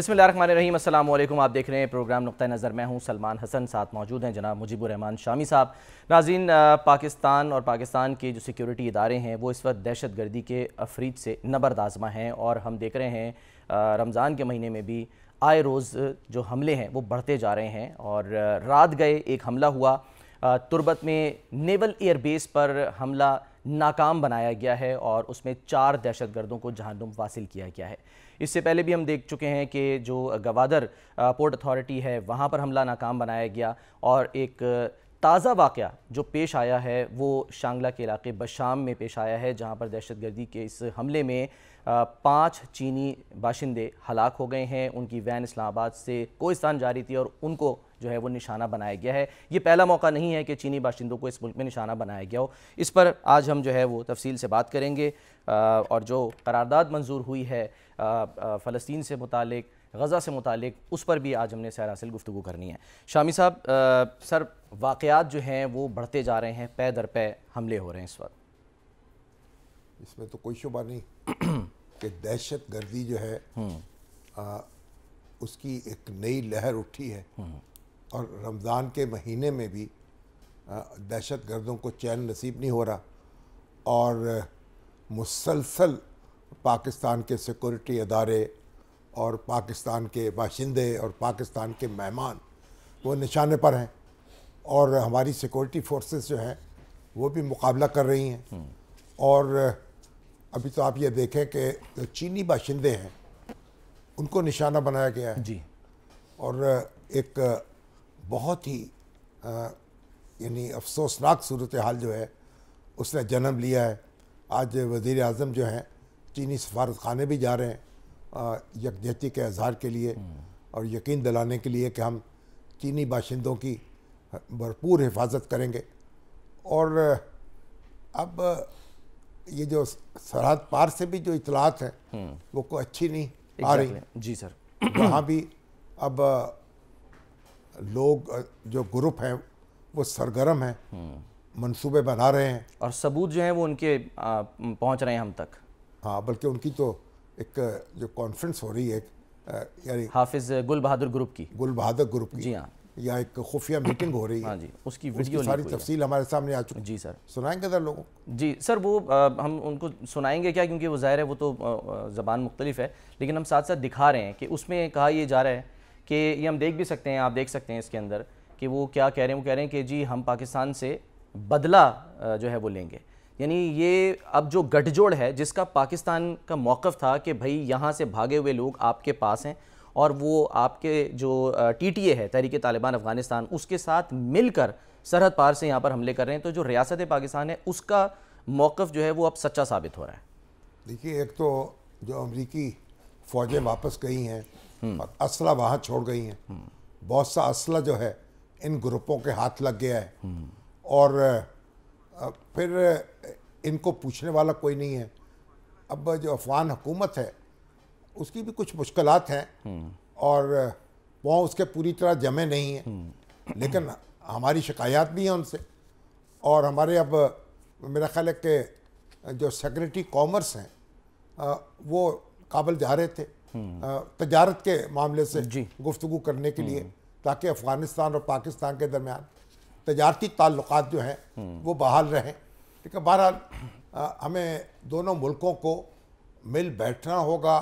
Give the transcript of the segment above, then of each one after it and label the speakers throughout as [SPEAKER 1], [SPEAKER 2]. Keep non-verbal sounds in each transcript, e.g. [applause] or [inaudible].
[SPEAKER 1] बिसमिल रहीम अल्लाम आप देख रहे हैं प्रोग्राम नुक़ नज़र मैं हूँ सलमान हसन साथ मौजूद हैं जनाब रहमान शामी साहब नाजीन पाकिस्तान और पाकिस्तान के जो सिक्योरिटी इदारे हैं वो इस वक्त दहशत गर्दी के अफरीद से नबरदाजमा हैं और हम देख रहे हैं रमज़ान के महीने में भी आए रोज़ जो हमले हैं वो बढ़ते जा रहे हैं और रात गए एक हमला हुआ तुरबत में नेवल एयरबेस पर हमला नाकाम बनाया गया है और उसमें चार दहशत गर्दों को जहनुम वासिल किया गया है इससे पहले भी हम देख चुके हैं कि जो गवादर पोर्ट अथॉरिटी है वहाँ पर हमला नाकाम बनाया गया और एक ताज़ा वाक़ जो पेश आया है वो शांगला के इलाके बशाम में पेश आया है जहाँ पर दहशत गर्दी के इस हमले में पाँच चीनी बाशिंदे हलाक हो गए हैं उनकी वैन इस्लामाबाद से कोई जा रही थी और उनको जो है वो निशाना बनाया गया है ये पहला मौका नहीं है कि चीनी बाशिंदों को इस मुल्क में निशाना बनाया गया हो इस पर आज हम जो है वो तफसील से बात करेंगे और जो करारदाद मंजूर हुई है फ़लस्तीन से मुतल गज़ा से मुतक उस पर भी आज हमने सैर हासिल गुफ्तु करनी है शामी साहब सर वाक़ात जो हैं वो बढ़ते जा रहे हैं पे दर पे हमले हो रहे हैं इस वक्त इसमें तो कोई शुबा नहीं [clears throat] कि
[SPEAKER 2] दहशत गर्दी जो है आ, हम्म। उसकी एक नई लहर उठी है हम्म। और रमज़ान के महीने में भी दहशत गर्दों को चैन नसीब नहीं हो रहा और मुसलसल पाकिस्तान के सिक्योरिटी अदारे और पाकिस्तान के बाशिंदे और पाकिस्तान के मेहमान वो निशाने पर हैं और हमारी सिक्योरिटी फोर्सेस जो हैं वो भी मुकाबला कर रही हैं हम्म। और अभी तो आप ये देखें कि जो चीनी बाशिंदे हैं उनको निशाना बनाया गया है जी और एक बहुत ही यानी अफसोसनाक सूरत हाल जो है उसने जन्म लिया है आज वज़ी अजम जो हैं चीनी सफारत खाने भी जा रहे हैं यकजहती के अजहार के लिए हम्म। और यकीन दिलाने के लिए कि हम चीनी बाशिंदों की भरपूर हिफाजत करेंगे और अब ये जो सरहद पार से भी जो इतलात हैं हम्म। वो कोई अच्छी नहीं आ रही जी सर वहाँ भी अब लोग जो ग्रुप हैं वो सरगर्म हैं मंसूबे हम्म। बना
[SPEAKER 1] रहे हैं और सबूत जो हैं वो उनके पहुंच रहे हैं हम तक हाँ बल्कि उनकी तो एक जो कॉन्फ्रेंस हो रही है यानी हाफिज गुल बहादुर ग्रुप की गुल बहादुर
[SPEAKER 2] ग्रुप की जी हाँ या एक खुफिया मीटिंग हो रही है हाँ जी उसकी वीडियो उसकी सारी तफसील हमारे सामने आ चुकी जी सर
[SPEAKER 1] सुनाएंगे सर लोगों जी सर वो आ, हम उनको सुनाएंगे क्या क्योंकि वो ज़ाहिर है वो तो ज़बान मुख्तलिफ है लेकिन हम साथ साथ दिखा रहे हैं कि उसमें कहा यह जा रहा है कि ये हम देख भी सकते हैं आप देख सकते हैं इसके अंदर कि वो क्या कह रहे हैं वो कह रहे हैं कि जी हम पाकिस्तान से बदला जो है वो लेंगे यानी ये अब जो गठजोड़ है जिसका पाकिस्तान का मौक़ था कि भाई यहाँ से भागे हुए लोग आपके पास हैं और वो आपके जो टी टी ए है तहरीक तालिबान अफ़गानिस्तान उसके साथ मिलकर सरहद पार से यहाँ पर हमले कर रहे हैं तो जो रियासत पाकिस्तान है उसका मौक़ जो है वो अब सच्चा साबित हो रहा है
[SPEAKER 2] देखिए एक तो जो अमरीकी फ़ौजें वापस गई हैं हम्म। और असला वहाँ छोड़ गई हैं हम्म। बहुत सा असला जो है इन ग्रुपों के हाथ लग गया है हम्म। और फिर इनको पूछने वाला कोई नहीं है अब जो अफगान हुकूमत है उसकी भी कुछ मुश्किल हैं और वह उसके पूरी तरह जमे नहीं
[SPEAKER 1] हैं
[SPEAKER 2] लेकिन हमारी शिकायत भी हैं उनसे और हमारे अब मेरा ख्याल है कि जो सेक्रेटरी कॉमर्स हैं वो काबल जा रहे थे हम्म। तजारत के मामले से गुफ्तु करने के लिए हम्म। ताकि अफगानिस्तान और पाकिस्तान के दरमियान तजारती ताल्लुक जो हैं हम्म। वो बहाल रहें ठीक है बहरहाल हमें दोनों मुल्कों को मिल बैठना होगा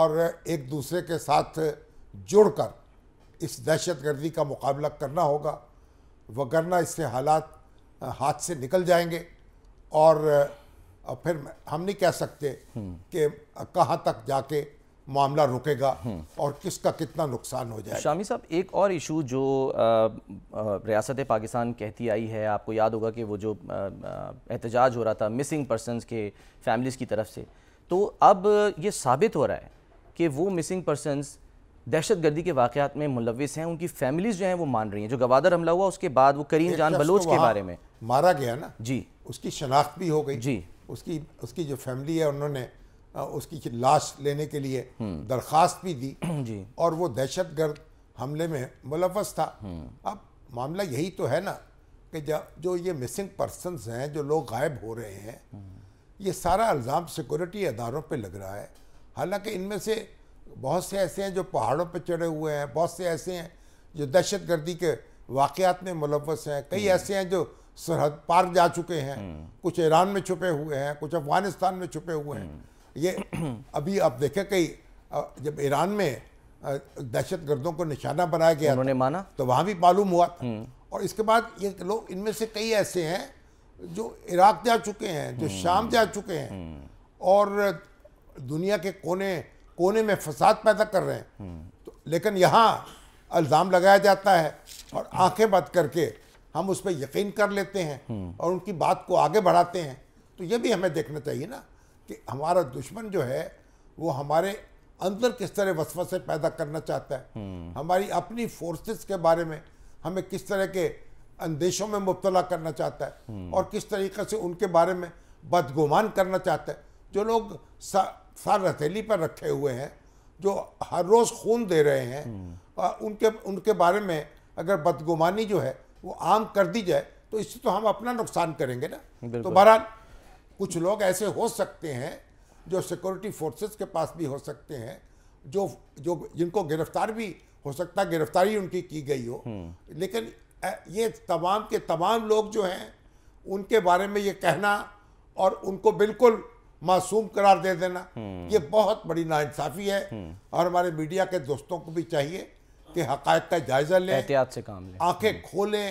[SPEAKER 2] और एक दूसरे के साथ जुड़कर इस दहशत गर्दी का मुकाबला करना होगा वगरना इससे हालात हाथ से निकल जाएंगे और फिर हम नहीं कह सकते कि कहाँ तक जाके मामला रुकेगा और किसका कितना नुकसान हो जाएगा शामी
[SPEAKER 1] साहब एक और इशू जो रियासत पाकिस्तान कहती आई है आपको याद होगा कि वो जो एहतजाज हो रहा था मिसिंग पर्सनस के फैमिलीज़ की तरफ से तो अब ये साबित हो रहा है कि वो मिसिंग पर्सनस दहशत गर्दी के वाक़ात में मुलविस हैं उनकी फैमिलीज़ जो हैं वो मान रही हैं जो गवादर हमला हुआ उसके बाद वो करीम जान बलोच के बारे में
[SPEAKER 2] मारा गया ना जी उसकी शनाख्त भी हो गई जी उसकी उसकी जो फैमिली है उन्होंने उसकी लाश लेने के लिए हम्म। दरख्वास्त भी दी [clears throat] जी। और वो दहशत गर्द हमले में मुलवस था हम्म। अब मामला यही तो है ना कि जो ये मिसिंग पर्सन हैं जो लोग गायब हो रहे हैं हम्म। ये सारा इल्ज़ाम सिक्योरिटी अदारों पे लग रहा है हालांकि इनमें से बहुत से ऐसे हैं जो पहाड़ों पे चढ़े हुए हैं बहुत से ऐसे हैं जो दहशत गर्दी के वाक़ात में मुलवस हैं कई ऐसे हैं जो सरहद पार जा चुके हैं कुछ ईरान में छुपे हुए हैं कुछ अफ़गानिस्तान में छुपे हुए हैं ये अभी आप देखें कई जब ईरान में दहशत गर्दों को निशाना बनाया गया उन्होंने माना तो वहाँ भी मालूम हुआ था हम्म। और इसके बाद ये लोग इनमें से कई ऐसे हैं जो इराक जा चुके हैं जो हम्म। शाम जा चुके हैं हम्म। और दुनिया के कोने कोने में फसाद पैदा कर रहे हैं तो लेकिन यहाँ अल्ज़ाम लगाया जाता है और आंखें बंद करके हम उस पर यकीन कर लेते हैं और उनकी बात को आगे बढ़ाते हैं तो ये भी हमें देखना चाहिए ना कि हमारा दुश्मन जो है वो हमारे अंदर किस तरह वसवसे पैदा करना चाहता है हम्म। हमारी अपनी फोर्सेस के बारे में हमें किस तरह के अंदेशों में मुबतला करना चाहता है हम्म। और किस तरीके से उनके बारे में बदगुमान करना चाहता है जो लोग सर सार हथेली पर रखे हुए हैं जो हर रोज़ खून दे रहे हैं और हम्म। उनके उनके बारे में अगर बदगुमानी जो है वो आम कर दी जाए तो इससे तो हम अपना नुकसान करेंगे
[SPEAKER 1] ना तो बहरहाल
[SPEAKER 2] कुछ लोग ऐसे हो सकते हैं जो सिक्योरिटी फोर्सेस के पास भी हो सकते हैं जो जो जिनको गिरफ्तार भी हो सकता है गिरफ्तारी उनकी की गई हो हम्म। लेकिन ये तमाम के तमाम लोग जो हैं उनके बारे में ये कहना और उनको बिल्कुल मासूम करार दे देना हम्म। ये बहुत बड़ी नाइंसाफ़ी है हम्म। और हमारे मीडिया के दोस्तों को भी चाहिए कि हकायक का
[SPEAKER 1] जायजा लें एहतियात से काम लें
[SPEAKER 2] आंखें खोलें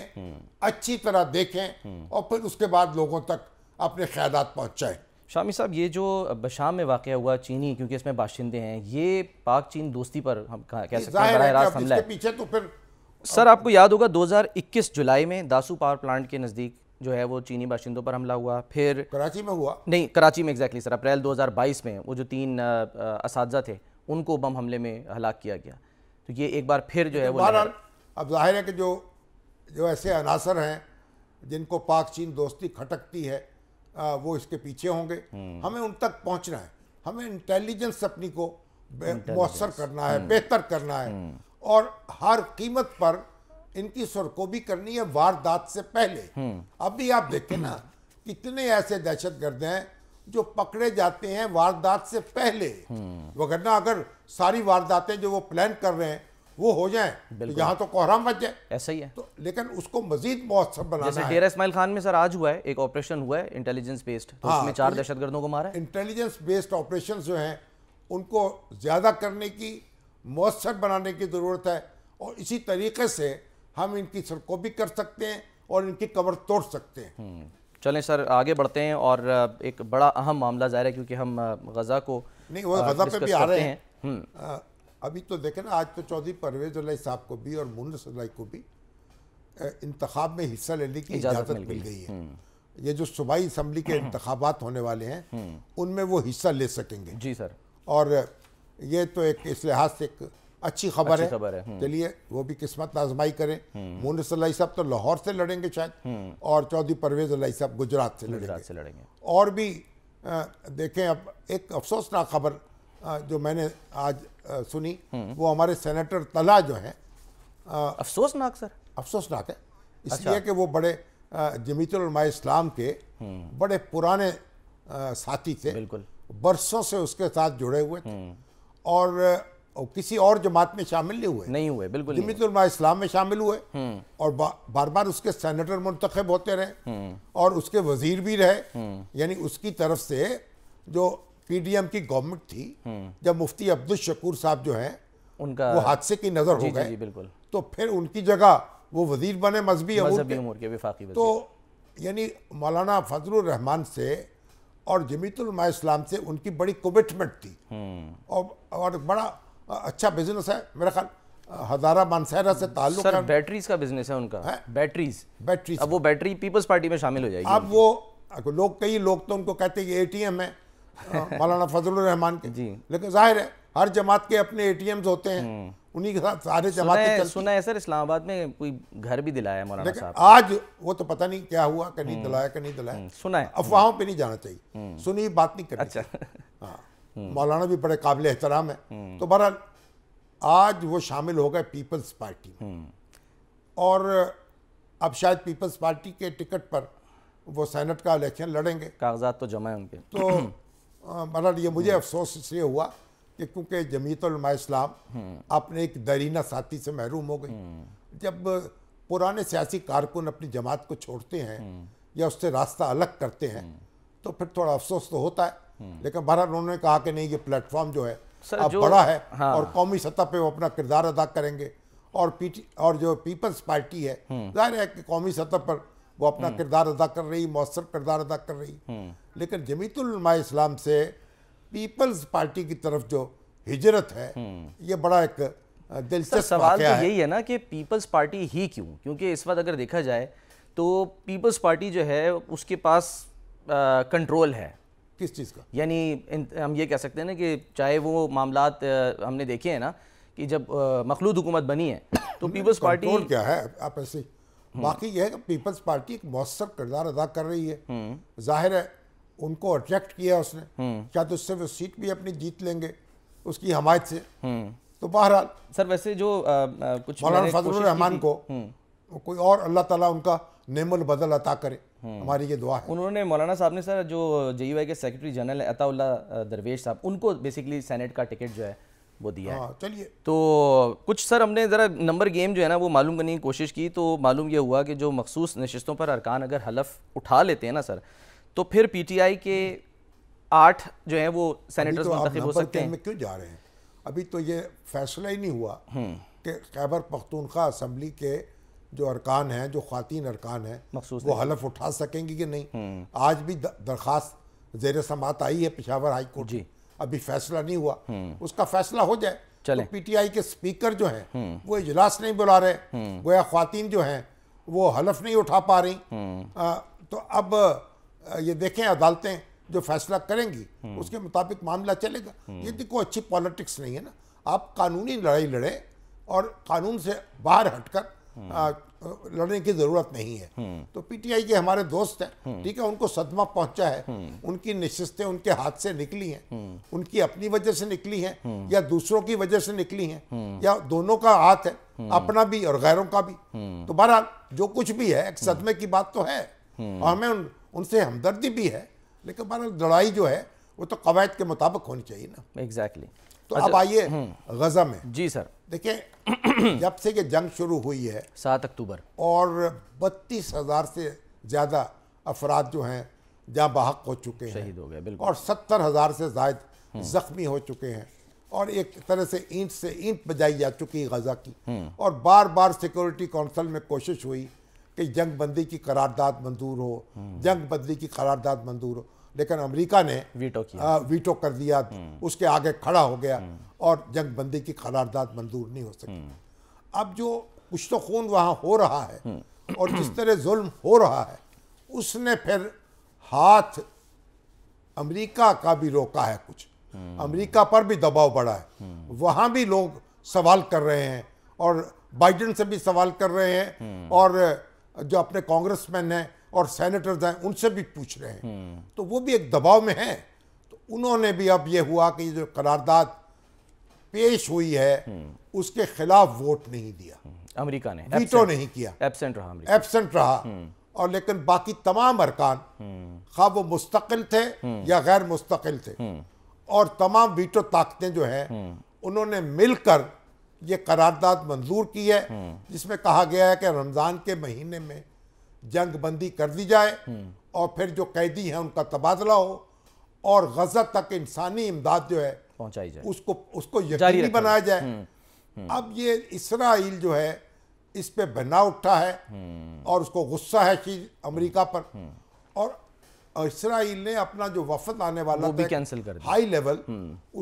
[SPEAKER 2] अच्छी तरह देखें और फिर उसके
[SPEAKER 1] बाद लोगों तक अपने ख्याल पहुँचाएँ शामी साहब ये जो शाम में वाक़ हुआ चीनी क्योंकि इसमें बाशिंदे हैं ये पाक चीन दोस्ती पर हम कह सकते हैं रास्त हमला है पीछे तो फिर सर आपको याद होगा 2021 जुलाई में दासू पावर प्लांट के नज़दीक जो है वो चीनी बाशिंदों पर हमला हुआ फिर कराची में हुआ नहीं कराची में एग्जैक्टली सर अप्रैल 2022 में वो जो तीन इस थे उनको बम हमले में हलाक किया गया तो ये एक बार फिर जो है वो
[SPEAKER 2] अब जाहिर है कि जो जो ऐसे अनासर हैं जिनको पाक चीन दोस्ती खटकती है वो इसके पीछे होंगे हम्म। हमें उन तक पहुंचना है हमें इंटेलिजेंस अपनी को मौसर करना है हम्म। बेहतर करना है हम्म। और हर कीमत पर इनकी सुरकोबी करनी है वारदात से पहले अभी आप देखें ना कितने ऐसे दहशत गर्द हैं जो पकड़े जाते हैं वारदात से पहले वगरना अगर सारी वारदातें जो वो प्लान कर रहे हैं वो हो जाए तो यहाँ तो कोहराम बच जाए ऐसा ही है तो लेकिन उसको मजीद बहुत सब बनाना जैसे डेरा
[SPEAKER 1] इसमाइल खान में सर आज हुआ है एक ऑपरेशन हुआ है इंटेलिजेंस बेस्ड तो हाँ, उसमें चार तो दहशत गर्दों को मारा है
[SPEAKER 2] इंटेलिजेंस बेस्ड ऑपरेशन जो हैं उनको ज़्यादा करने की मौसर बनाने की ज़रूरत है और इसी तरीके से हम इनकी सड़कों भी कर सकते हैं और इनकी कमर तोड़ सकते हैं
[SPEAKER 1] हम्म। चलें सर आगे बढ़ते हैं और एक बड़ा अहम मामला ज़ाहिर है क्योंकि हम गज़ा को नहीं वो गज़ा पे भी आ रहे हैं हम्म।
[SPEAKER 2] अभी तो देखें ना आज तो चौधरी परवेज अलाई साहब को भी और मुन्ना सलाई को भी इंतखाब में हिस्सा लेने की इजाज़त मिल, मिल गई है हम्म। ये जो सूबाई इसम्बली के इंतबात होने वाले हैं हम्म। उनमें वो हिस्सा ले सकेंगे जी सर और ये तो एक इस लिहाज से एक अच्छी खबर है, है। हम्म। चलिए वो भी किस्मत आजमाई करें मोन सलाई साहब तो लाहौर से लड़ेंगे शायद और चौधरी परवेज अलाई साहब गुजरात से लड़ेंगे से लड़ेंगे और भी देखें अब एक अफसोसनाक खबर जो मैंने आज सुनी हम्म। वो हमारे सेनेटर तला जो है अफसोसनाक सर अफसोसनाक है अच्छा। इसलिए अच्छा। कि वो बड़े जमीतुलमा इस्लाम के हम्म। बड़े पुराने साथी थे बिल्कुल बरसों से उसके साथ जुड़े हुए थे हम्म। और किसी और जमात में शामिल नहीं हुए नहीं हुए बिल्कुल जमीतुलमा इस्लाम में शामिल हुए और बा, बार बार उसके सेनेटर मुंतखब होते रहे और उसके वजीर भी रहे यानी उसकी तरफ से जो पीडीएम की गवर्नमेंट थी हम्म। जब मुफ्ती अब्दुल शकूर साहब जो हैं उनका वो हादसे की नज़र हो गए बिल्कुल तो फिर उनकी जगह वो वजीर बने मजहबी तो यानी मौलाना फजल रहमान से और जमीतुलमा इस्लाम से उनकी बड़ी कमिटमेंट थी
[SPEAKER 1] हम्म।
[SPEAKER 2] और और बड़ा अच्छा बिजनेस है मेरा ख्याल हजारा मानसहरा से ताल्लुक सर
[SPEAKER 1] बैटरीज का बिजनेस है उनका है? बैटरीज बैटरीज अब वो बैटरी पीपल्स पार्टी में शामिल हो जाएगी अब
[SPEAKER 2] वो लोग कई लोग तो उनको कहते हैं कि एटीएम है हाँ, मौलाना फजल रहमान के जी लेकिन जाहिर है हर जमात के अपने एटीएम्स होते हैं हम्म। उन्हीं के साथ सारे जमात सुना है
[SPEAKER 1] सर इस्लामाबाद में कोई घर भी दिलाया मौलाना साहब आज वो तो पता नहीं क्या हुआ कि नहीं हम्म। दिलाया कि नहीं दिलाया हम्म, सुना है अफवाहों पे नहीं जाना चाहिए सुनी बात नहीं करनी अच्छा [laughs] हाँ
[SPEAKER 2] मौलाना भी बड़े काबिल एहतराम है तो बहरहाल आज वो शामिल हो गए पीपल्स पार्टी में और अब शायद पीपल्स पार्टी के टिकट पर वो
[SPEAKER 1] सैनट का इलेक्शन लड़ेंगे कागजात तो जमा है उनके तो [clears throat]
[SPEAKER 2] हाँ, मतलब ये मुझे हम्म। अफसोस इसलिए हुआ कि क्योंकि जमीतलमा इस्लाम अपने हम्म। एक दरीना साथी से महरूम हो गई हम्म। जब पुराने सियासी कारकुन अपनी जमात को छोड़ते हैं या उससे रास्ता अलग करते हैं तो फिर थोड़ा अफसोस तो होता है लेकिन बहरहाल उन्होंने कहा कि नहीं ये प्लेटफॉर्म जो है अब बड़ा है हाँ। और कौमी सतह पे वो अपना किरदार अदा करेंगे और पीटी और जो पीपल्स पार्टी है जाहिर है कि कौमी सतह पर वो अपना हम्म। किरदार अदा कर रही मौसर किरदार अदा कर रही हम्म। लेकिन जमीतुलमा इस्लाम से पीपल्स पार्टी की तरफ जो हिजरत है हम्म। ये बड़ा एक दिलचस्प सवाल तो यही
[SPEAKER 1] है ना कि पीपल्स पार्टी ही क्यों क्योंकि इस वक्त अगर देखा जाए तो पीपल्स पार्टी जो है उसके पास कंट्रोल है किस चीज़ का यानी हम ये कह सकते हैं ना कि चाहे वो मामला हमने देखे हैं ना कि जब मखलूद हुकूमत बनी है तो पीपल्स पार्टी क्या है
[SPEAKER 2] आप ऐसे हम्म। बाकी यह है कि पीपल्स पार्टी एक मौसर किरदार अदा कर रही है हम्म। जाहिर है उनको अट्रैक्ट किया उसने हम्म। क्या तो उससे वो सीट भी अपनी जीत लेंगे उसकी हमायत से तो बहरहाल सर वैसे जो आ, आ, कुछ मौलाना फजल रहमान को कोई और अल्लाह ताला उनका नेमल बदल अता करे हमारी ये दुआ
[SPEAKER 1] है उन्होंने मौलाना साहब ने सर जो जे के सेक्रेटरी जनरल है अताउल्ला दरवेश साहब उनको बेसिकली सेनेट का टिकट जो है वो दिया है हाँ, चलिए तो कुछ सर हमने ज़रा नंबर गेम जो है ना वो मालूम करने की कोशिश की तो मालूम ये हुआ कि जो मखसूस नशस्तों पर अरकान अगर हलफ उठा लेते हैं ना सर तो फिर पी टी आई के आठ जो है वो सैनिटर तो हो सकते हैं
[SPEAKER 2] क्यों जा रहे हैं अभी तो ये फैसला ही नहीं हुआ हम्म। कि खैबर पख्तूनख्वा असम्बली के जो अरकान हैं जो खातन अरकान हैं वो हलफ उठा सकेंगी कि नहीं हम्म। आज भी दरख्वास्त जेर समात आई है पिशावर हाई कोर्ट जी अभी फैसला नहीं हुआ हम्म। उसका फैसला हो जाए तो पीटीआई के स्पीकर जो हैं हम्म। वो इजलास नहीं बुला रहे गोया हम्म। खातन जो हैं वो हलफ नहीं उठा पा रही
[SPEAKER 1] आ,
[SPEAKER 2] तो अब ये देखें अदालतें जो फैसला करेंगी उसके मुताबिक मामला चलेगा ये देखो अच्छी पॉलिटिक्स नहीं है ना आप कानूनी लड़ाई लड़ें और कानून से बाहर हटकर लड़ने की ज़रूरत नहीं है तो पीटीआई के हमारे दोस्त हैं ठीक है उनको सदमा पहुंचा है उनकी निश्चितें उनके हाथ से निकली हैं उनकी अपनी वजह से निकली हैं या दूसरों की वजह से निकली हैं या दोनों का हाथ है अपना भी और गैरों का भी तो बहरहाल जो कुछ भी है एक सदमे की बात तो है और हमें उन, उनसे हमदर्दी भी है लेकिन बहरहाल लड़ाई जो है वो तो कवायद के मुताबिक होनी चाहिए ना एग्जैक्टली exactly. तो अच्छा, अब आइए हम्म। गजा में जी सर देखिए [clears throat] जब से ये जंग शुरू
[SPEAKER 1] हुई है सात अक्टूबर
[SPEAKER 2] और बत्तीस हज़ार से ज़्यादा अफराद जो हैं जहाँ बहक हो चुके हैं शहीद हो गए बिल्कुल और सत्तर हज़ार से जायद हम्म। ज़ख्मी हो चुके हैं और एक तरह से ईंट से ईंट बजाई जा चुकी है गजा की हम्म। और बार बार सिक्योरिटी काउंसिल में कोशिश हुई कि जंग बंदी की करारदाद मंजूर हो जंग बंदी की करारदाद मंजूर हो लेकिन अमेरिका ने वीटो किया आ, वीटो कर दिया हम्म। उसके आगे खड़ा हो गया हम्म। और जंग बंदी की करारदाद मंजूर नहीं हो सकी हम्म। अब जो कुछ तो खून वहाँ हो रहा है और जिस तरह जुल्म हो रहा है उसने फिर हाथ अमेरिका का भी रोका है कुछ अमेरिका पर भी दबाव बढ़ा है वहाँ भी लोग सवाल कर रहे हैं और बाइडन से भी सवाल कर रहे हैं और जो अपने कांग्रेसमैन हैं और सेनेटर्स हैं उनसे भी पूछ रहे हैं तो वो भी एक दबाव में हैं तो उन्होंने भी अब ये हुआ कि जो करारदाद पेश हुई है उसके खिलाफ वोट नहीं दिया अमेरिका
[SPEAKER 1] ने वीटो नहीं किया एबसेंट रहा
[SPEAKER 2] एबसेंट रहा और लेकिन बाकी तमाम अरकान खा वो मुस्तकिल थे या गैर मुस्तकिल थे और तमाम वीटो ताकतें जो हैं उन्होंने मिलकर ये करारदाद मंजूर की है जिसमें कहा गया है कि रमज़ान के महीने में जंग बंदी कर दी जाए हम्म। और फिर जो कैदी हैं उनका तबादला हो और गजा तक इंसानी इमदाद जो है
[SPEAKER 1] पहुंचाई जाए उसको उसको यकीनी बनाया जाए हम्म, हम्म। अब
[SPEAKER 2] ये इसराइल जो है इस पे बना उठा है और उसको गुस्सा है कि अमेरिका पर और इसराइल ने अपना जो वफद आने वाला भी कैंसिल कर हाई लेवल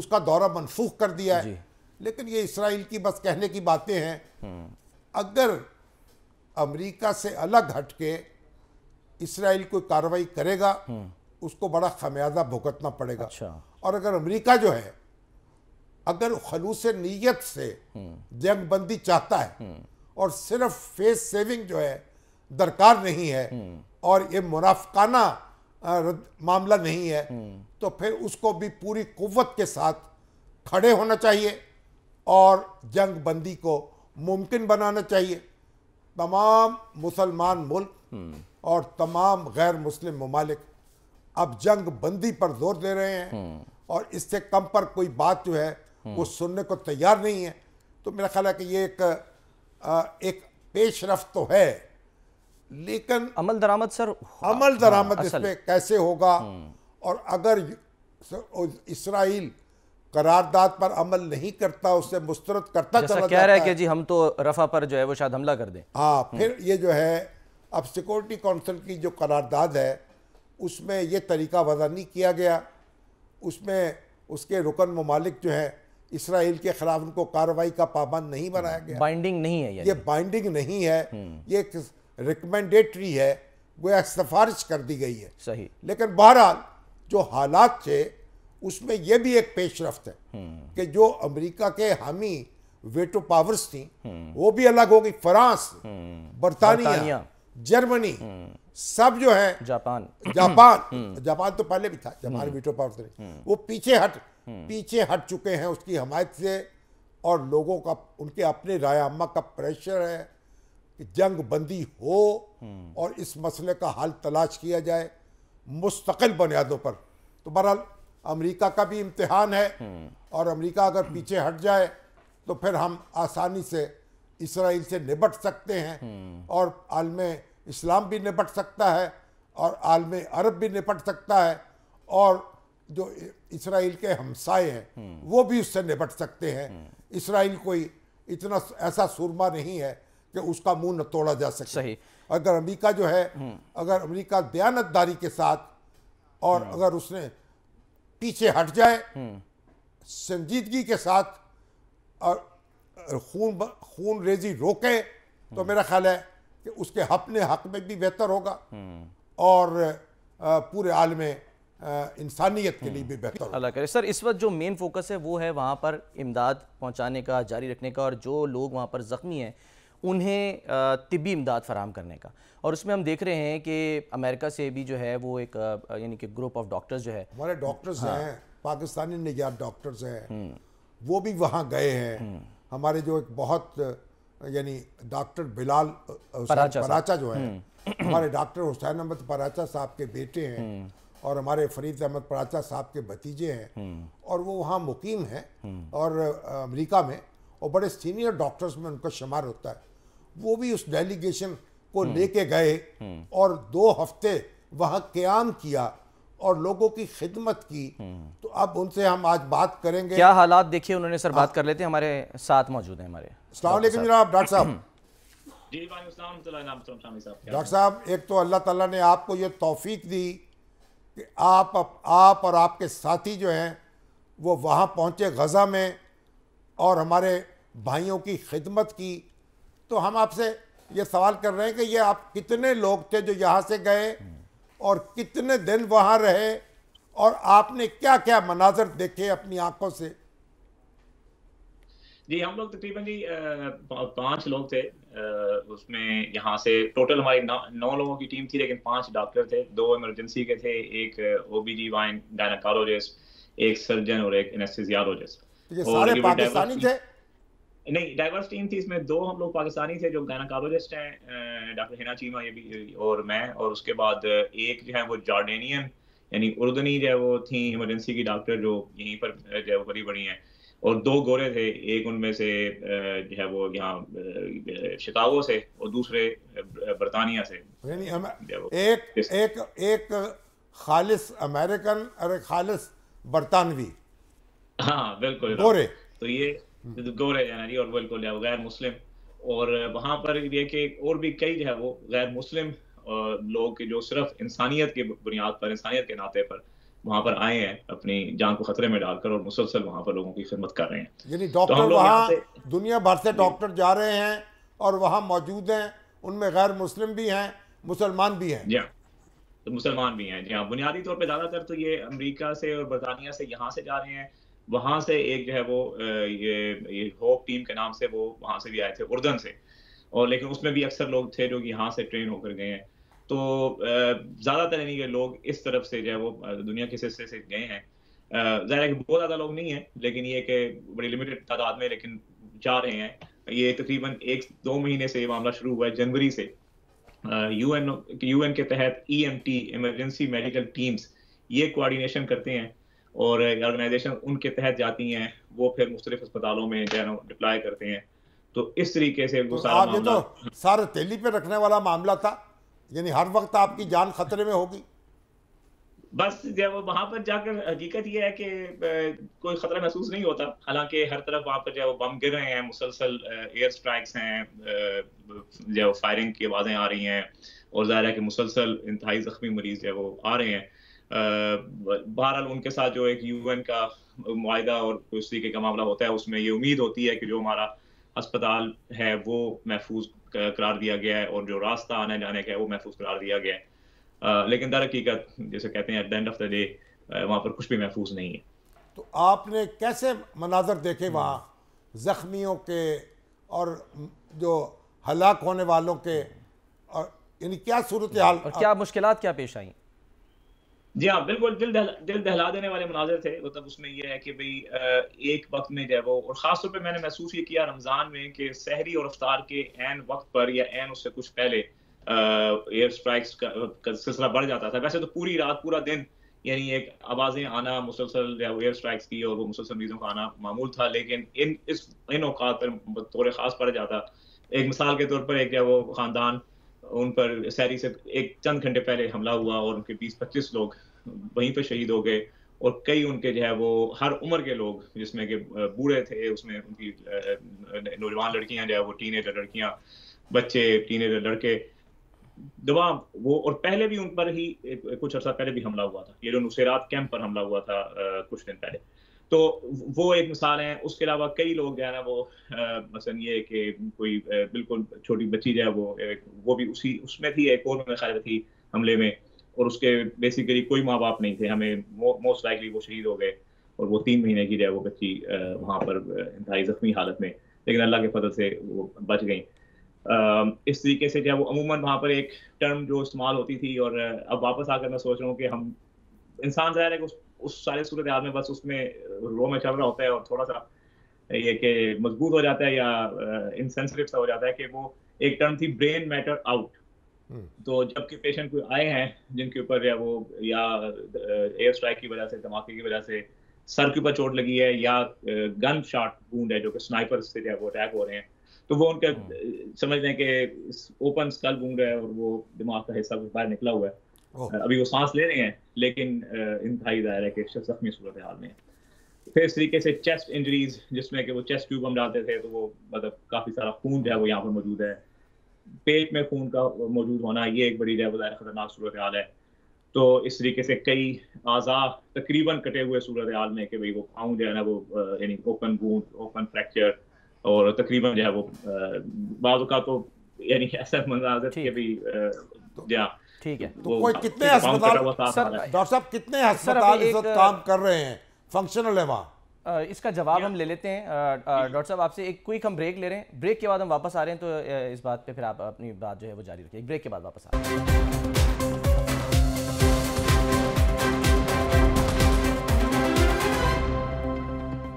[SPEAKER 2] उसका दौरा मनसूख कर दिया है लेकिन ये इसराइल की बस कहने की बातें हैं अगर अमेरिका से अलग हटके इसराइल कोई कार्रवाई करेगा हम्म। उसको बड़ा खमियाजा भुगतना पड़ेगा अच्छा। और अगर अमेरिका जो है अगर खलूस नीयत से हम्म। जंग बंदी चाहता है हम्म। और सिर्फ फेस सेविंग जो है दरकार नहीं है और ये मुनाफकाना मामला नहीं है तो फिर उसको भी पूरी कुवत के साथ खड़े होना चाहिए और जंग बंदी को मुमकिन बनाना चाहिए तमाम मुसलमान मुल्क और तमाम गैर मुस्लिम ममालिक अब जंग बंदी पर जोर दे रहे हैं और इससे कम पर कोई बात जो है वो सुनने को तैयार नहीं है तो मेरा ख्याल है कि ये एक आ, एक रफ्त तो है लेकिन अमल दरामद सर हाँ, अमल दरामद हाँ, इस पर कैसे
[SPEAKER 1] होगा हम्म।
[SPEAKER 2] और अगर इसराइल करारदाद पर अमल नहीं करता उससे मुस्तरद करता चला कह रहा है कि
[SPEAKER 1] जी हम तो रफा पर जो है वो शायद हमला कर दें हाँ हम्म। फिर
[SPEAKER 2] ये जो है अब सिक्योरिटी काउंसिल की जो करारदाद है उसमें ये तरीका वजा नहीं किया गया उसमें उसके रुकन ममालिक जो है इसराइल के ख़िलाफ़ उनको कार्रवाई का पाबंद नहीं बनाया गया
[SPEAKER 1] बाइंडिंग नहीं है ये
[SPEAKER 2] बाइंडिंग नहीं है हम्म। ये रिकमेंडेटरी है वो सिफारिश कर दी गई है सही लेकिन बहरहाल जो हालात थे उसमें यह भी एक पेश रफ्त है कि जो अमेरिका के हामी वेटो पावर्स थी वो भी अलग हो गई फ्रांस बर्तानिया जर्मनी सब जो है जापान जापान [clears throat] हम्म। जापान तो पहले भी था जापान हम्म। वेटो पावर थे हम्म। वो पीछे हट पीछे हट चुके हैं उसकी हमायत से और लोगों का उनके अपने रायामा का प्रेशर है कि जंग बंदी हो और इस मसले का हल तलाश किया जाए मुस्तकिल बुनियादों पर तो बहरहाल अमेरिका का भी इम्तिहान है हम्म। और अमेरिका अगर पीछे हट जाए तो फिर हम आसानी से इसराइल से निपट सकते हैं हम्म। और आलम इस्लाम भी निपट सकता है और आलम अरब भी निपट सकता है और जो इसराइल के हमसाए हैं हम्म। वो भी उससे निपट सकते हैं इसराइल कोई इतना ऐसा सुरमा नहीं है कि उसका मुंह न तोड़ा जा सके सही अगर अमेरिका जो है अगर अमेरिका दयानतदारी के साथ और अगर उसने पीछे हट जाए हम्म। संजीदगी के साथ और खून खून रेजी रोके तो हम्म। मेरा ख्याल है कि उसके अपने हक में भी बेहतर होगा हम्म। और पूरे आलम इंसानियत के लिए भी बेहतर
[SPEAKER 1] अल्लाह करे सर इस वक्त जो मेन फोकस है वो है वहाँ पर इमदाद पहुँचाने का जारी रखने का और जो लोग वहाँ पर ज़ख्मी हैं उन्हें तिबी इमदाद फराम करने का और उसमें हम देख रहे हैं कि अमेरिका से भी जो है वो एक यानी कि ग्रुप ऑफ डॉक्टर्स जो है हमारे डॉक्टर्स हाँ। हैं
[SPEAKER 2] पाकिस्तानी निजात डॉक्टर्स हैं हम्म। वो भी वहाँ गए हैं हम्म। हमारे जो एक बहुत यानी डॉक्टर बिलाल पराचा, पराचा जो है हम्म। हमारे डॉक्टर हुसैन अहमद पराचा साहब के बेटे हैं और हमारे फरीद अहमद पराचा साहब के भतीजे हैं और वो वहाँ मुकीम हैं और अमेरिका में और बड़े सीनियर डॉक्टर्स में उनका शुमार होता है वो भी उस डेलीगेशन को हम्म। लेके गए हम्म। और दो हफ्ते वहाँ क्याम किया और लोगों की खिदमत की हम्म। तो अब उनसे हम आज बात करेंगे क्या
[SPEAKER 1] हालात देखिए उन्होंने सर हाँ। बात कर लेते हैं हमारे साथ मौजूद हैं हमारे जनाब डॉक्टर साहब
[SPEAKER 3] [clears throat] डॉक्टर साहब
[SPEAKER 2] एक तो अल्लाह ताला ने आपको ये तोफीक दी कि आप आप और आपके साथी जो हैं वो वहाँ पहुँचे गज़ा में और हमारे भाइयों की खिदमत की तो हम आपसे ये सवाल कर रहे हैं कि ये आप कितने लोग थे जो यहाँ से गए और कितने दिन वहाँ रहे और आपने क्या क्या मनाजर देखे अपनी आंखों से
[SPEAKER 3] जी हम लोग तकरीबन जी पांच लोग थे उसमें यहाँ से टोटल हमारी नौ लोगों की टीम थी लेकिन पांच डॉक्टर थे दो इमरजेंसी के थे एक ओबीजी वाइन गायनाकोलॉजिस्ट एक सर्जन और एक एनेस्थेसियोलॉजिस्ट तो ये सारे पाकिस्तानी थे नहीं डाइवर्स टीम थी इसमें दो हम लोग पाकिस्तानी थे जो गायनाकोलॉजिस्ट हैं डॉक्टर हिना चीमा ये भी और मैं और उसके बाद एक जो है वो जॉर्डेनियन यानी उर्दनी जो है वो थी इमरजेंसी की डॉक्टर जो यहीं पर जो है वो बड़ी बड़ी हैं और दो गोरे थे एक उनमें से जो है वो यहाँ शिकागो से और दूसरे बरतानिया से
[SPEAKER 2] एक एक एक खालिस अमेरिकन और एक खालिस बरतानवी
[SPEAKER 3] हाँ बिल्कुल गोरे तो ये हम्म। गोरे यानी और वर्ल्ड को लिया वो गैर मुस्लिम और वहाँ पर ये कि और भी कई जो है वो गैर मुस्लिम लोग जो सिर्फ इंसानियत के बुनियाद पर इंसानियत के नाते पर वहाँ पर आए हैं अपनी जान को खतरे में डालकर और मुसलसल वहाँ पर लोगों की खिदमत कर रहे हैं
[SPEAKER 2] यानी तो डॉक्टर तो वहाँ दुनिया भर से डॉक्टर जा रहे हैं और वहाँ मौजूद हैं उनमें गैर मुस्लिम भी हैं मुसलमान भी हैं
[SPEAKER 3] जी हाँ। तो मुसलमान भी हैं जी हाँ बुनियादी तौर पर ज़्यादातर तो ये अमरीका से और बरतानिया से यहाँ से जा रहे हैं वहाँ से एक जो है वो ये ये होप टीम के नाम से वो वहाँ से भी आए थे उर्दन से और लेकिन उसमें भी अक्सर लोग थे जो कि यहाँ से ट्रेन होकर गए हैं तो ज़्यादातर यानी कि लोग इस तरफ से जो है वो दुनिया के हिस्से से गए हैं ज़्यादा कि बहुत ज़्यादा लोग नहीं हैं लेकिन ये कि बड़ी लिमिटेड तादाद में लेकिन जा रहे हैं ये तकरीबन एक दो महीने से ये मामला शुरू हुआ है जनवरी से यूएन यूएन के तहत ईएमटी इमरजेंसी मेडिकल टीम्स ये कोऑर्डिनेशन करते हैं और ऑर्गेनाइजेशन उनके तहत जाती हैं वो फिर मुख्तलिफ अस्पतालों में जो डिप्लाई करते हैं तो इस तरीके से वो तो सारा आप
[SPEAKER 2] तो सर तेली पे रखने वाला मामला था यानी हर वक्त आपकी जान खतरे में होगी
[SPEAKER 3] बस जब वहां पर जाकर हकीकत यह है कि कोई खतरा महसूस नहीं होता हालांकि हर तरफ वहां पर जो बम गिर रहे हैं मुसलसल एयर स्ट्राइक्स हैं जो फायरिंग की आवाजें आ रही हैं और जाहिर है कि मुसलसल इंतहाई जख्मी मरीज जो वो आ रहे हैं बहरहाल उनके साथ जो एक यूएन का मुआदा और उस तरीके का मामला होता है उसमें ये उम्मीद होती है कि जो हमारा अस्पताल है वो महफूज करार दिया गया है और जो रास्ता आने जाने का है वो महफूज करार दिया गया है आ, लेकिन दर हकीकत जैसे कहते हैं at the end of the day वहाँ पर कुछ भी महफूज नहीं है
[SPEAKER 2] तो आपने कैसे मनाजर देखे वहाँ जख्मियों के और जो हलाक होने वालों के और यानी क्या सूरत हाल और क्या
[SPEAKER 1] मुश्किल क्या पेश आई
[SPEAKER 2] जी हाँ बिल्कुल दिल दहला, दिल दहला देने वाले
[SPEAKER 3] मुनाजिर थे मतलब उसमें यह है कि भाई एक वक्त में जो है वो और ख़ास तौर पर मैंने महसूस ये किया रमज़ान में कि सहरी और अफ्तार के एन वक्त पर या एन उससे कुछ पहले एयर स्ट्राइक्स का, सिलसिला बढ़ जाता था वैसे तो पूरी रात पूरा दिन यानी एक आवाज़ें आना मुसलसल जो एयर स्ट्राइक्स की और वो मुसलसल चीजों का आना मामूल था लेकिन इन इस इन औकात पर बतौर ख़ास पड़ जाता एक मिसाल के तौर पर एक जो वो ख़ानदान उन पर सहरी से एक चंद घंटे पहले हमला हुआ और उनके बीस पच्चीस लोग वहीं पे शहीद हो गए और कई उनके जो है वो हर उम्र के लोग जिसमें के बूढ़े थे उसमें उनकी नौजवान लड़कियां जो है वो टीन लड़कियां बच्चे टीन लड़के दबा वो और पहले भी उन पर ही कुछ अर्सा पहले भी हमला हुआ था ये जो नुसेरात कैंप पर हमला हुआ था कुछ दिन पहले तो वो एक मिसाल है उसके अलावा कई लोग जो है ना वो मसलन ये कि कोई बिल्कुल छोटी बच्ची जो है वो वो भी उसी उसमें थी एक और मेरे ख्याल थी हमले में और उसके बेसिकली कोई माँ बाप नहीं थे हमें मोस्ट लाइकली वो शहीद हो गए और वो तीन महीने की जो है वो बच्ची वहाँ पर इंतहाई ज़ख्मी हालत में लेकिन अल्लाह के फजल से वो बच गई इस तरीके से जो है वो अमूमन वहाँ पर एक टर्म जो इस्तेमाल होती थी और अब वापस आकर मैं सोच रहा हूँ कि हम इंसान ज़ाहिर है कि उस, उस सारे सूरत में बस उसमें रो में चल रहा होता है और थोड़ा सा ये कि मजबूत हो जाता है या इनसेंसिटिव सा हो जाता है कि वो एक टर्म थी ब्रेन मैटर आउट तो जबकि पेशेंट कोई आए हैं जिनके ऊपर या वो या एयर uh, स्ट्राइक की वजह से धमाके की वजह से सर के ऊपर चोट लगी है या गन शॉट बूंद है जो कि स्नाइपर से जो है वो अटैक हो रहे हैं तो वो उनका हाँ। uh, समझ लें कि ओपन स्कल बूंद है और वो दिमाग का हिस्सा बाहर निकला हुआ है uh, अभी वो सांस ले रहे हैं लेकिन इंतहाई दायर है कि जख्मी सूरत हाल में फिर इस तरीके से चेस्ट इंजरीज जिसमें कि वो चेस्ट ट्यूब हम डालते थे तो वो मतलब काफ़ी सारा खून जो है वो यहाँ पर मौजूद है पेट में खून का मौजूद होना ये एक बड़ी डेवल खतरनाक सूरत हाल है तो इस तरीके से कई आज़ा तकरीबन कटे हुए सूरत हाल में कि भाई वो पाँव जो है ना वो यानी ओपन गूंद ओपन फ्रैक्चर और तकरीबन जो है वो बाद का तो यानी [laughs] ऐसा मंजाजत के भाई तो जहाँ ठीक है तो कोई कितने अस्पताल
[SPEAKER 2] डॉक्टर साहब कितने अस्पताल इस वक्त काम कर रहे हैं फंक्शनल है वहाँ
[SPEAKER 1] इसका जवाब हम ले लेते हैं हम्म। डॉक्टर साहब आपसे एक क्विक हम ब्रेक ले रहे हैं ब्रेक के बाद हम वापस आ रहे हैं तो इस बात पे फिर आप अपनी बात जो है वो जारी रखिए ब्रेक के बाद वापस आ रहे हैं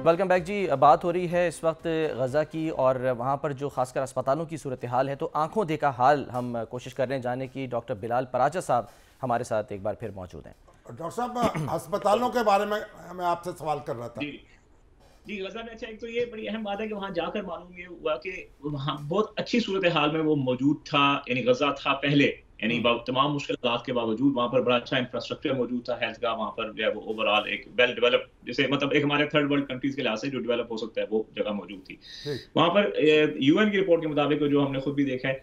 [SPEAKER 1] वेलकम बैक जी बात हो रही है इस वक्त गज़ा की और वहाँ पर जो खासकर अस्पतालों की सूरत हाल है तो आंखों देखा हाल हम कोशिश कर रहे हैं जाने की डॉक्टर बिलाल पराचा साहब हमारे साथ एक बार फिर मौजूद हैं
[SPEAKER 2] डॉक्टर साहब [coughs] अस्पतालों के बारे में मैं आपसे सवाल कर रहा था
[SPEAKER 3] जी गजा मतलब में अच्छा एक तो ये बड़ी अहम बात है कि वहाँ जाकर मालूम ये हुआ कि
[SPEAKER 2] वहाँ बहुत अच्छी सूरत हाल में
[SPEAKER 3] वो मौजूद था यानी गजा था पहले यानी हम्म। तमाम मुश्किल के बावजूद वहाँ पर बड़ा अच्छा इंफ्रास्ट्रक्चर मौजूद था हेल्थ का वहाँ पर जो है वो ओवरऑल एक वेल डेवलप जैसे मतलब एक हमारे थर्ड वर्ल्ड कंट्रीज के लिहाज से जो डेवलप हो सकता है वो जगह मौजूद थी वहाँ पर यूएन की रिपोर्ट के मुताबिक जो हमने खुद भी देखा है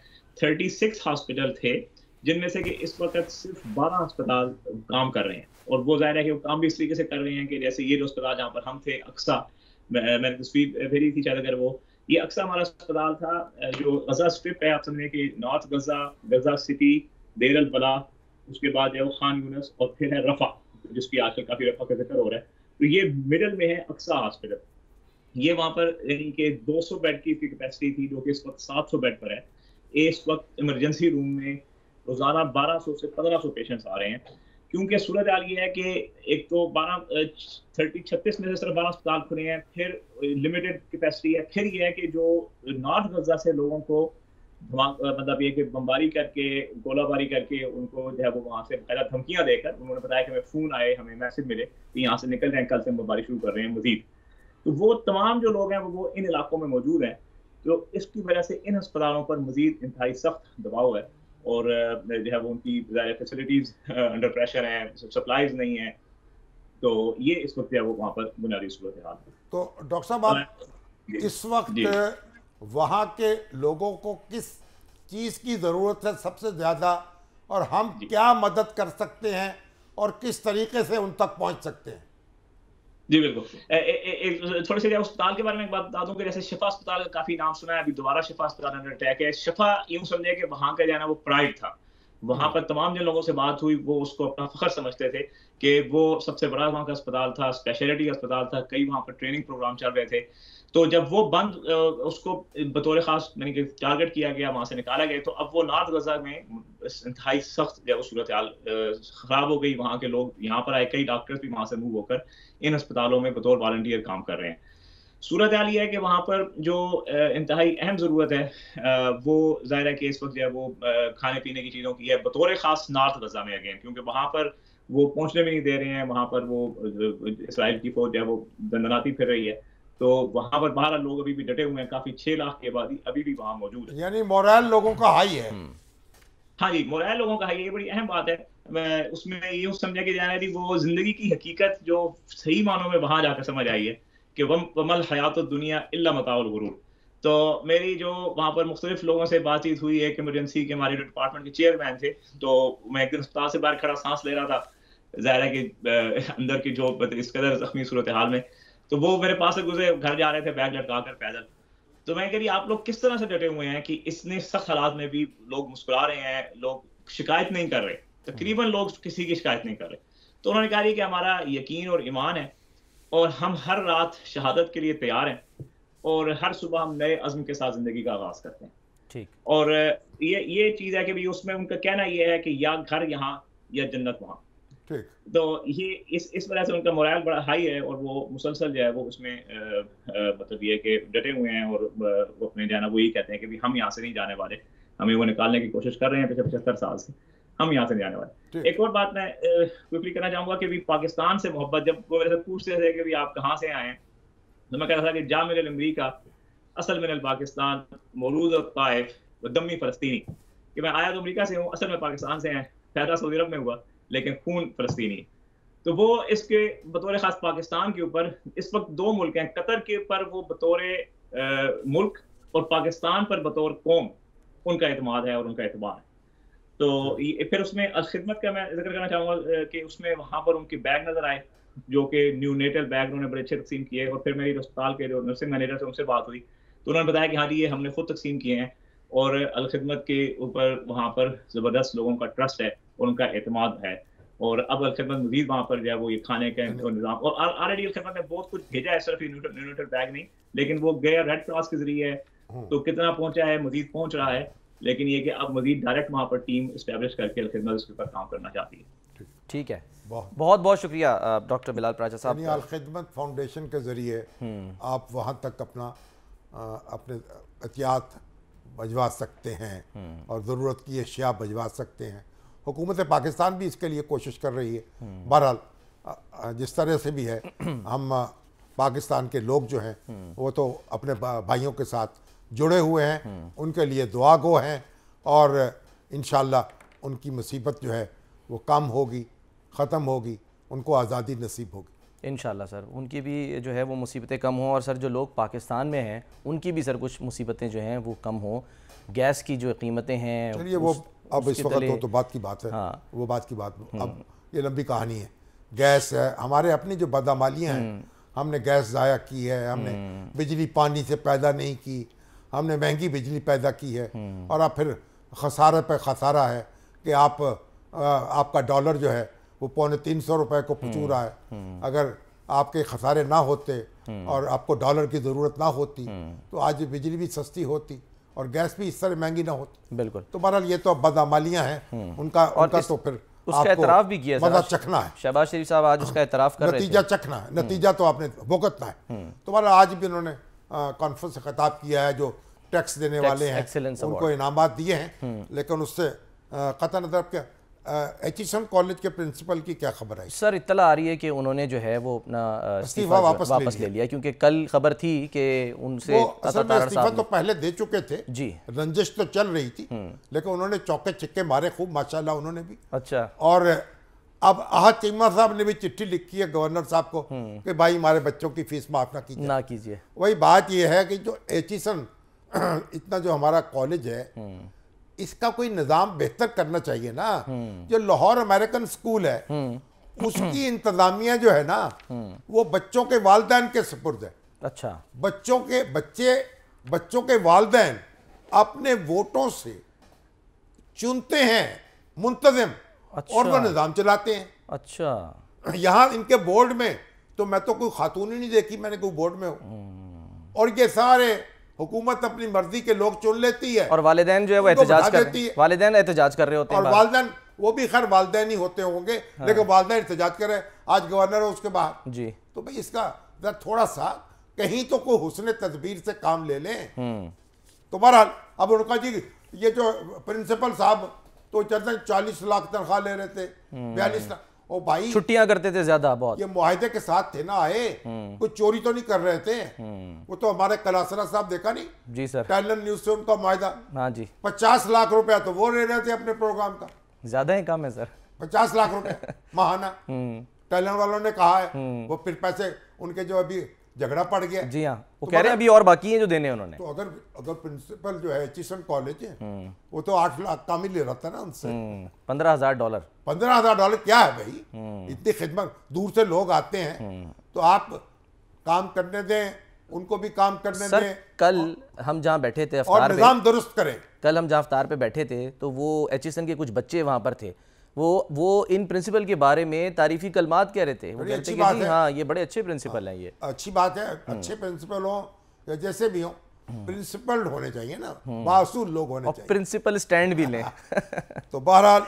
[SPEAKER 3] थर्टी सिक्स हॉस्पिटल थे जिनमें से कि इस वक्त सिर्फ बारह अस्पताल काम कर रहे हैं और वो जाहिर है कि वो काम भी इस तरीके से कर रहे हैं कि जैसे ये जो अस्पताल जहाँ पर हम थे अक्सा मैंने तस्वीर भेजी थी शायद अगर वो ये अक्सर हमारा अस्पताल था जो गजा स्ट्रिप है आप समझे कि north Gaza Gaza city there अल बला उसके बाद है वो खान यूनस और फिर है रफा जिसकी आजकल काफ़ी रफा का जिक्र हो रहा है तो ये मिडल में है अक्सा हॉस्पिटल ये वहां पर यानी कि 200 बेड की इसकी कैपेसिटी थी जो कि इस वक्त 700 बेड पर है इस वक्त इमरजेंसी रूम में रोज़ाना 1200 से 1500 पेशेंट्स आ रहे हैं क्योंकि सूरत हाल ये है कि एक तो बारह थर्टी छत्तीस में से सिर्फ बारह अस्पताल खुले हैं फिर लिमिटेड कैपेसिटी है फिर ये है कि जो नॉर्थ गजा से लोगों को मतलब ये कि बमबारी करके गोलाबारी करके उनको जो है वो वहाँ से बकायदा धमकियाँ देकर उन्होंने बताया कि हमें फ़ोन आए हमें मैसेज मिले कि यहाँ से निकल रहे हैं कल से हम बमबारी शुरू कर रहे हैं मजीद तो वो तमाम जो लोग हैं वो इन इलाकों में मौजूद हैं तो इसकी वजह से इन अस्पतालों पर मजीद इंतहाई सख्त दबाव है और जो है वो उनकी फैसिलिटीज अंडर प्रेशर है सप्लाईज नहीं है तो ये इस वक्त जो है वो वहाँ पर बुनियादी सूरत हाल तो
[SPEAKER 2] डॉक्टर साहब आप इस वक्त वहाँ के लोगों को किस चीज़ की ज़रूरत है सबसे ज़्यादा और हम क्या मदद कर सकते हैं और किस तरीके से उन तक पहुँच सकते हैं जी
[SPEAKER 3] बिल्कुल थोड़ी सी अस्पताल के बारे में एक बात बता दूं कि जैसे शिफा अस्पताल का काफी नाम सुना है अभी दोबारा शिफा अस्पताल अंडर अटैक है शिफा यूं समझे कि वहां का जाना वो प्राइड था वहां हम्म। पर तमाम जिन लोगों से बात हुई वो उसको अपना फखर समझते थे कि वो सबसे बड़ा वहां का अस्पताल था स्पेशलिटी अस्पताल था कई वहाँ पर ट्रेनिंग प्रोग्राम चल रहे थे तो जब वो बंद उसको बतौर खास यानी कि टारगेट किया गया वहां से निकाला गया तो अब वो नार्थ गजा में इंतहाई सख्त जो सूरत हाल खराब हो गई वहां के लोग यहाँ पर आए कई डॉक्टर्स भी वहां से मूव होकर इन अस्पतालों में बतौर वॉल्टियर काम कर रहे हैं सूरत हाल यह है कि वहाँ पर जो इंतहाई अहम ज़रूरत है वो ज़ाहिर है कि इस वक्त जो है वो खाने पीने की चीज़ों की है बतौर ख़ास नार्थ गजा में अगेन क्योंकि वहाँ पर वो पहुँचने भी नहीं दे रहे हैं वहाँ पर वो इसराइल की फ़ौज जो है वो दंदनाती फिर रही है तो वहाँ पर बारह लोग अभी भी डटे हुए हैं काफ़ी छः लाख की आबादी अभी भी वहाँ मौजूद
[SPEAKER 2] है यानी मोरल लोगों का हाई है हम्म।
[SPEAKER 3] हाँ जी मोरल लोगों का हाई ये बड़ी अहम बात है मैं उसमें ये समझा कि जाना वो जिंदगी की हकीकत जो सही मानों में वहाँ जाकर समझ आई है कि वम वमल हयात दुनिया इल्ला मताउल गुरूर तो मेरी जो वहाँ पर मुख्तलिफ लोगों से बातचीत हुई एक इमरजेंसी के हमारे डिपार्टमेंट के चेयरमैन थे तो मैं एक दिन अस्पताल से बाहर खड़ा सांस ले रहा था ज़ाहिर है कि अंदर की जो इस कदर जख्मी सूरत हाल में तो वो मेरे पास से गुजरे घर जा रहे थे बैग लटका कर पैदल तो मैं कह रही आप लोग किस तरह से डटे हुए हैं कि इतने सख्त हालात में भी लोग मुस्कुरा रहे हैं लोग शिकायत नहीं कर रहे तकरीबन लोग किसी की शिकायत नहीं कर रहे तो उन्होंने कहा कि हमारा यकीन और ईमान है और हम हर रात शहादत के लिए तैयार हैं और हर सुबह हम नए अज़म के साथ ज़िंदगी का आगाज़ करते हैं ठीक और ये ये चीज़ है कि भाई उसमें उनका कहना ये है कि या घर यहाँ या जन्नत वहाँ तो ये इस इस वजह से उनका मोरल बड़ा हाई है और वो मुसलसल जो है वो उसमें मतलब ये कि डटे हुए हैं और वो अपने जाना वो यही कहते हैं कि हम यहाँ से नहीं जाने वाले हमें वो निकालने की कोशिश कर रहे हैं पिछले पचहत्तर साल से हम यहाँ से नहीं आने वाले एक और बात मैं क्विकली करना चाहूंगा कि भी पाकिस्तान से मोहब्बत जब वो मेरे से पूछते थे कि भी आप कहाँ से आए तो मैं कह रहा था कि जा अमरीका असल मिनल पाकिस्तान मौलूद और ताइफ व दमी कि मैं आया तो अमरीका से हूँ असल में पाकिस्तान से आए पैदा सऊदी अरब में हुआ लेकिन खून फलस्तनी तो वो इसके बतौर ख़ास पाकिस्तान के ऊपर इस वक्त दो मुल्क हैं कतर के ऊपर वो बतौर मुल्क और पाकिस्तान पर बतौर कौम उनका अतमाद है और उनका अतबार है तो फिर उसमें खिदमत का मैं जिक्र करना चाहूंगा कि उसमें वहां पर उनके बैग नजर आए जो कि न्यू नेटल बैग उन्होंने बड़े अच्छे तकसीम किए और फिर मेरी अस्पताल के जो नर्सिंग मैनेजर थे उनसे बात हुई तो उन्होंने बताया कि हाँ जी ये हमने खुद तकसीम किए हैं और अलखदमत के ऊपर वहाँ पर ज़बरदस्त लोगों का ट्रस्ट है और उनका अतमाद है और अब अलखदमत मजीद वहाँ पर जो है वो ये खाने का निज़ाम हम्म। और ऑलरेडी अलखदमत ने बहुत कुछ भेजा है सिर्फ न्यूट्रल बैग नहीं लेकिन वो गया रेड क्रॉस के जरिए है हम्म। तो कितना पहुंचा है मजीद पहुंच रहा है लेकिन ये कि अब मजीद डायरेक्ट वहाँ पर टीम इस्टेब्लिश करके अलखिदमत उसके ऊपर काम करना चाहती
[SPEAKER 1] है ठीक है बहुत बहुत शुक्रिया डॉक्टर बिलाल प्राचा साहब अलखिदमत
[SPEAKER 2] फाउंडेशन के ज़रिए हम्म। आप वहाँ तक अपना अपने एहतियात भजवा सकते हैं हम्म। और ज़रूरत की अशिया भजवा सकते हैं हुकूमत पाकिस्तान भी इसके लिए कोशिश कर रही है हम्म। बहरहाल जिस तरह से भी है [clears throat] हम पाकिस्तान के लोग जो हैं वो तो अपने भाइयों के साथ जुड़े हुए हैं हम्म। उनके लिए दुआ गो हैं और इन उनकी मुसीबत जो है वो कम होगी ख़त्म
[SPEAKER 1] होगी उनको आज़ादी नसीब होगी इन सर उनकी भी जो है वो मुसीबतें कम हों और सर जो लोग पाकिस्तान में हैं उनकी भी सर कुछ मुसीबतें जो हैं वो कम हों गैस की जो कीमतें हैं चलिए वो अब इस वक्त हो तो, तो बात की बात है हाँ।
[SPEAKER 2] वो बात की बात हम्म। अब ये लंबी कहानी है गैस है हमारे अपनी जो बदामालियाँ हैं हम्म। हमने गैस ज़ाया की है हमने बिजली पानी से पैदा नहीं की हमने महंगी बिजली पैदा की है और आप फिर खसारे पर खसारा है कि आप आ, आपका डॉलर जो है वो पौने तीन सौ रुपये को पचू रहा है अगर आपके खसारे ना होते और आपको डॉलर की ज़रूरत ना होती तो आज बिजली भी सस्ती होती और गैस भी इस तरह महंगी ना होती बिल्कुल तो बहरहाल ये तो अब बदामालियाँ हैं हम्म। उनका उनका तो फिर उसका एतराफ भी किया मजा
[SPEAKER 1] चखना है शहबाज शरीफ साहब आज उसका एतराफ कर नतीजा चखना है हम्म। नतीजा तो आपने
[SPEAKER 2] भुगतना है हम्म। तो आज भी उन्होंने कॉन्फ्रेंस से खिताब किया है जो टैक्स देने टेक्स, वाले हैं उनको इनाम दिए हैं हम्म। लेकिन उससे क़त नजर क्या एचिसन कॉलेज के प्रिंसिपल की क्या
[SPEAKER 1] खबर है सर इतला आ रही है कि उन्होंने जो है वो अपना इस्तीफा वापस, वापस ले, ले लिया क्योंकि कल खबर थी कि उनसे इस्तीफा तो
[SPEAKER 2] पहले दे चुके थे जी रंजिश तो चल रही थी हम्म। लेकिन उन्होंने चौके चिक्के मारे खूब माशाल्लाह उन्होंने भी अच्छा और अब आह चीमा साहब ने भी चिट्ठी लिखी है गवर्नर साहब को हम्म। कि भाई हमारे बच्चों की फीस माफ ना कीजिए ना कीजिए वही बात यह है कि जो एचिसन [clears throat] इतना जो हमारा कॉलेज है हम्म। इसका कोई निज़ाम बेहतर करना चाहिए ना हम्म। जो लाहौर अमेरिकन स्कूल है उसकी इंतजामिया जो है ना वो बच्चों के वालदेन के सपुर्द है अच्छा बच्चों के बच्चे बच्चों के वालदेन अपने वोटों से चुनते हैं मुंतजम अच्छा। और वह निज़ाम चलाते हैं अच्छा [clears throat] यहाँ इनके बोर्ड में तो मैं तो कोई खातून ही नहीं देखी मैंने कोई बोर्ड में हम्म। और ये सारे हुकूमत अपनी मर्जी के लोग चुन लेती है और वाले जो है वो एहतजाज कर रहे
[SPEAKER 1] वाले एहतजाज कर रहे होते हैं और वालदेन
[SPEAKER 2] वो भी खैर वालदेन ही होते होंगे हाँ। लेकिन वालदे एहतजाज कर रहे हैं आज गवर्नर है उसके बाहर जी तो भाई इसका थोड़ा सा कहीं तो कोई हुसन तदबीर से काम ले लें हम्म। तो बहरहाल अब उनका जी ये जो प्रिंसिपल साहब तो चलते चालीस लाख तनख्वाह ले रहे थे हम्म। बयालीस लाख ओ भाई
[SPEAKER 1] छुट्टियां करते थे ज्यादा बहुत ये
[SPEAKER 2] मुहिदे के साथ थे ना आए हम्म। कुछ चोरी तो नहीं कर रहे थे
[SPEAKER 1] हम्म।
[SPEAKER 2] वो तो हमारे कलासरा साहब देखा नहीं जी सर टैलन न्यूज से उनका मुहिदा हाँ जी पचास लाख रुपया तो वो ले रहे थे अपने प्रोग्राम का
[SPEAKER 1] ज्यादा ही कम है सर
[SPEAKER 2] पचास लाख रुपया [laughs] महाना टैलन वालों ने कहा है वो फिर पैसे उनके जो अभी झगड़ा पड़ गया जी हाँ वो तो कह रहे मतलब हैं अभी और बाकी है जो देने उन्होंने तो अगर अगर प्रिंसिपल जो है एच कॉलेज है हम्म। वो तो आठ लाख काम ही ले रहा था ना उनसे हम्म, पंद्रह हजार डॉलर पंद्रह हजार डॉलर क्या है भाई हम्म। इतनी खिदमत दूर से लोग आते हैं तो आप काम करने दें
[SPEAKER 1] उनको भी काम करने सर, दें कल और, हम जहाँ बैठे थे और निजाम दुरुस्त करें कल हम जहाँ अफ्तार पे बैठे थे तो वो एच के कुछ बच्चे वहाँ पर थे वो वो इन प्रिंसिपल के बारे में तारीफी कलमात कह रहे थे वो कहते कि जी हाँ ये बड़े अच्छे प्रिंसिपल हाँ, हैं ये
[SPEAKER 2] अच्छी बात है हम्म। अच्छे प्रिंसिपल हो या जैसे भी हो प्रिंसिपल होने चाहिए ना मासूल हम्म। लोग होने चाहिए प्रिंसिपल स्टैंड भी लें [laughs] तो बहरहाल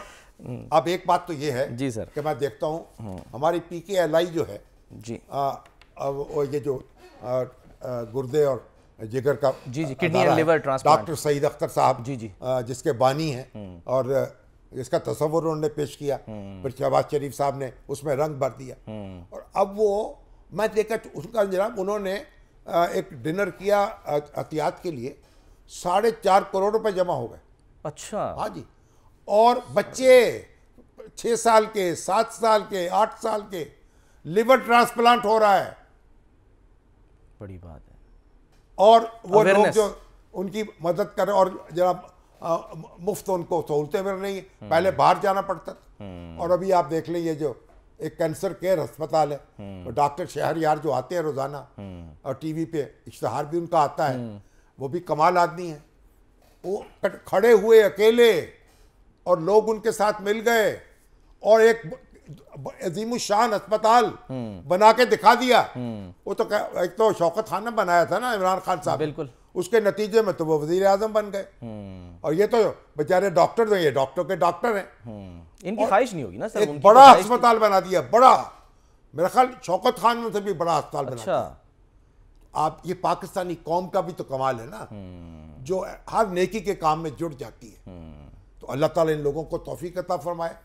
[SPEAKER 2] हम्म। अब एक बात तो ये है जी सर कि मैं देखता हूँ हमारी पी के एल आई जो है जी अब ये जो गुर्दे और जिगर का जी जी kidney liver transplant doctor Saeed Akhtar sahab ji जी जिसके बानी हैं और इसका तस्वर उन्होंने पेश किया हम्म। फिर शहबाज शरीफ साहब ने उसमें रंग भर दिया हम्म। और अब वो मैं देखा तो उसका जनाब उन्होंने एक डिनर किया एहतियात के लिए साढ़े चार करोड़ रुपए जमा हो गए अच्छा हाँ जी और बच्चे छः साल के सात साल के आठ साल के लिवर ट्रांसप्लांट हो रहा है बड़ी बात है और वो लोग जो उनकी मदद रहे और जनाब आ, मुफ्त उनको सहूलतें मिल रही हैं पहले बाहर जाना पड़ता
[SPEAKER 1] था हम्म। और अभी
[SPEAKER 2] आप देख लें ये जो एक कैंसर केयर अस्पताल है हम्म। तो डॉक्टर शहर यार जो आते हैं रोज़ाना हम्म। और टीवी पे इश्तहार भी उनका आता है वो भी कमाल आदमी है वो खड़े हुए अकेले और लोग उनके साथ मिल गए और एक अजीम शान अस्पताल बना के दिखा दिया वो तो एक तो शौकत खान ने बनाया था ना इमरान खान साहब बिल्कुल उसके नतीजे में तो वो वजीर आजम बन गए हम्म। और ये तो बेचारे डॉक्टर तो ये डॉक्टर के डॉक्टर हैं
[SPEAKER 1] हम्म।
[SPEAKER 2] इनकी ख्वाहिश नहीं होगी ना सर बड़ा अस्पताल तो- बना दिया बड़ा मेरा ख्याल शौकत खान ने से भी बड़ा अस्पताल बना अच्छा। दिया आप ये पाकिस्तानी कौम का भी तो कमाल है ना
[SPEAKER 1] हम्म।
[SPEAKER 2] जो हर नेकी के काम में जुड़ जाती है तो अल्लाह ताला इन लोगों को तोफ़ी अता फरमाए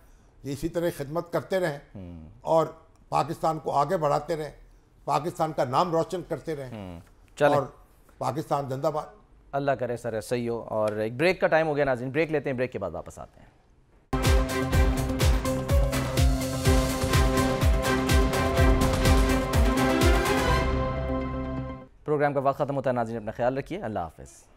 [SPEAKER 2] ये इसी तरह खिदमत करते रहें और पाकिस्तान को आगे बढ़ाते रहें पाकिस्तान का नाम रोशन करते
[SPEAKER 1] रहें और पाकिस्तान जिंदाबाद अल्लाह करे सर सही हो और एक ब्रेक का टाइम हो गया नाजिन ब्रेक लेते हैं ब्रेक के बाद वापस आते हैं प्रोग्राम का वक्त खत्म होता है नाजिन अपना ख्याल रखिए अल्लाह हाफिज़